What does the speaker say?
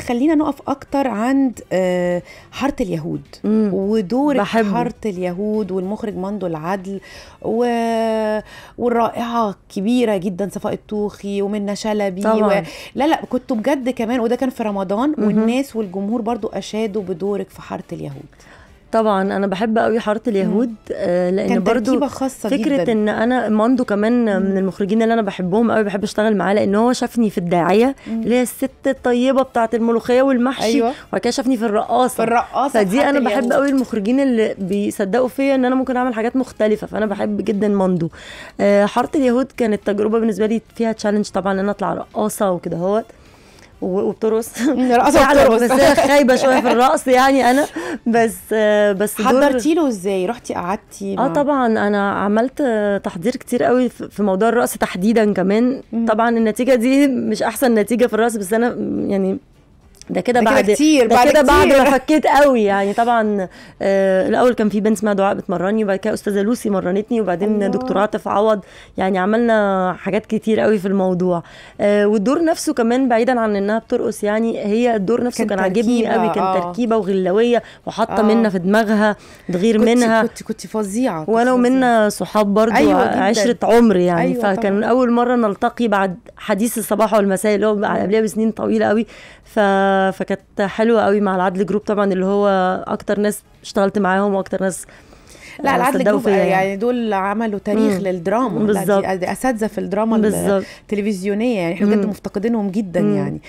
خلينا نقف اكتر عند آه، حاره اليهود ودور حاره اليهود والمخرج مندو العدل و... والرائعه كبيره جدا صفاء الطوخي ومنى شلبي و... لا لا كنتوا بجد كمان وده كان في رمضان والناس والجمهور برضو اشادوا بدورك في حاره اليهود طبعا انا بحب قوي حاره اليهود آه، لان برضو خاصة فكره جداً. ان انا ماندو كمان مم. من المخرجين اللي انا بحبهم قوي بحب اشتغل معاه لان هو شافني في الداعيه اللي هي الست الطيبه بتاعه الملوخيه والمحشي أيوة. وبعد كده شافني في الرقاصه في الرقاصه فدي انا اليهود. بحب قوي المخرجين اللي بيصدقوا فيا ان انا ممكن اعمل حاجات مختلفه فانا بحب جدا ماندو آه، حاره اليهود كانت تجربه بالنسبه لي فيها تشالنج طبعا ان انا اطلع رقاصه وكده اهوت وبترقص رقصه بترقص بس خايبه شويه في الرقص يعني انا بس بس حضرتي له ازاي رحتي قعدتي اه طبعا انا عملت تحضير كتير قوي في موضوع الرقص تحديدا كمان طبعا النتيجه دي مش احسن نتيجه في الرقص بس انا يعني ده كده بعد كتير ده كده بعد ما فكيت قوي يعني طبعا آه الاول كان في بنت اسمها دعاء بتمرني وبعد كده استاذه لوسي مرنتني وبعدين دكتور عاطف عوض يعني عملنا حاجات كتير قوي في الموضوع آه والدور نفسه كمان بعيدا عن انها بترقص يعني هي الدور نفسه كان, كان عاجبني قوي كان آه. تركيبه وغلاويه وحاطه آه. منا في دماغها تغير كنت منها كنت كنت فظيعه وانا ومنا صحاب برضو أيوة عشره عمر يعني أيوة فكان طبعا. اول مره نلتقي بعد حديث الصباح والمساء اللي هو قبلها بسنين طويله قوي ف فكانت حلوه قوي مع العدل جروب طبعا اللي هو اكتر ناس اشتغلت معاهم واكتر ناس آه، لا العدل جروب آه، يعني. يعني. دول عملوا تاريخ مم. للدراما بالظبط اساتذه في الدراما بالزبط. التلفزيونيه يعني احنا بجد مفتقدينهم جدا مم. يعني